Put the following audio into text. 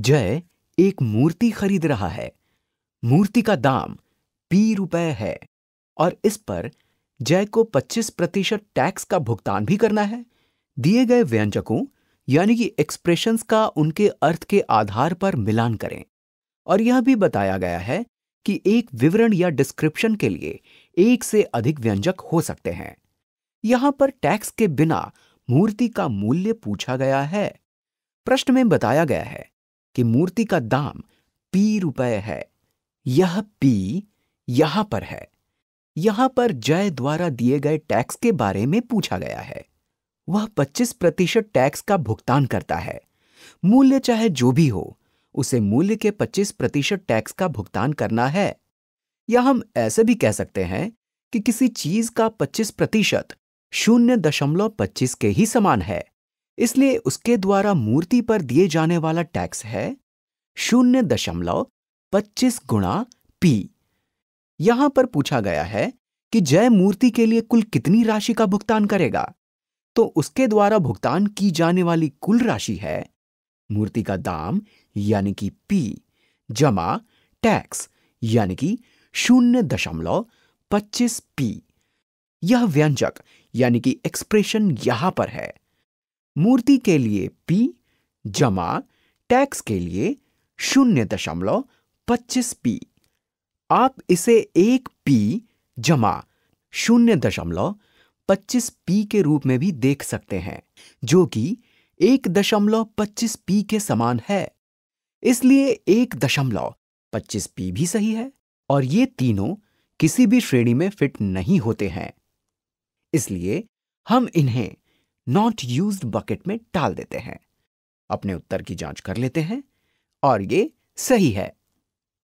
जय एक मूर्ति खरीद रहा है मूर्ति का दाम पी रुपए है और इस पर जय को 25 प्रतिशत टैक्स का भुगतान भी करना है दिए गए व्यंजकों यानी कि एक्सप्रेशंस का उनके अर्थ के आधार पर मिलान करें और यह भी बताया गया है कि एक विवरण या डिस्क्रिप्शन के लिए एक से अधिक व्यंजक हो सकते हैं यहां पर टैक्स के बिना मूर्ति का मूल्य पूछा गया है प्रश्न में बताया गया है कि मूर्ति का दाम पी रुपये है यह पी यहां पर है यहां पर जय द्वारा दिए गए टैक्स के बारे में पूछा गया है वह 25 प्रतिशत टैक्स का भुगतान करता है मूल्य चाहे जो भी हो उसे मूल्य के 25 प्रतिशत टैक्स का भुगतान करना है या हम ऐसे भी कह सकते हैं कि किसी चीज का 25 प्रतिशत शून्य दशमलव पच्चीस के ही समान है इसलिए उसके द्वारा मूर्ति पर दिए जाने वाला टैक्स है शून्य दशमलव पच्चीस गुणा पी यहां पर पूछा गया है कि जय मूर्ति के लिए कुल कितनी राशि का भुगतान करेगा तो उसके द्वारा भुगतान की जाने वाली कुल राशि है मूर्ति का दाम यानी कि पी जमा टैक्स यानी कि शून्य दशमलव पच्चीस पी यह व्यंजक यानी कि एक्सप्रेशन यहां पर है मूर्ति के लिए पी जमा टैक्स के लिए शून्य दशमलव पच्चीस पी आप इसे एक पी जमा शून्य दशमलव पच्चीस पी के रूप में भी देख सकते हैं जो कि एक दशमलव पच्चीस पी के समान है इसलिए एक दशमलव पच्चीस पी भी सही है और ये तीनों किसी भी श्रेणी में फिट नहीं होते हैं इसलिए हम इन्हें नॉट यूज बकेट में डाल देते हैं अपने उत्तर की जांच कर लेते हैं और ये सही है